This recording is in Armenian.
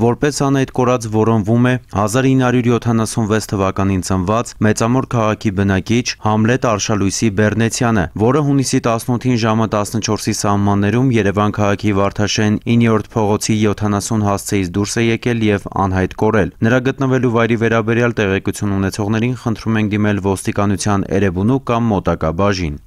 Որպես անհետկորած որոնվում է 1976 թվականին ծնված Մեծամոր քաղաքի բնակիչ Համլետ Արշալույսի Բեռնեցյանը, որը հունիսի 18-ին ժամը 14-ի սահմաններում Երևան քաղաքի Վարդաշեն 9-րդ փողոցի 70 հասցեից դուրս է եկել եւ անհայտ կորել։ Նրա գտնվելու վայրի վերաբերյալ տեղեկություն ունեցողներին խնդրում ենք դիմել ոստիկանության Էրեբունու կամ մոտակա բաժին։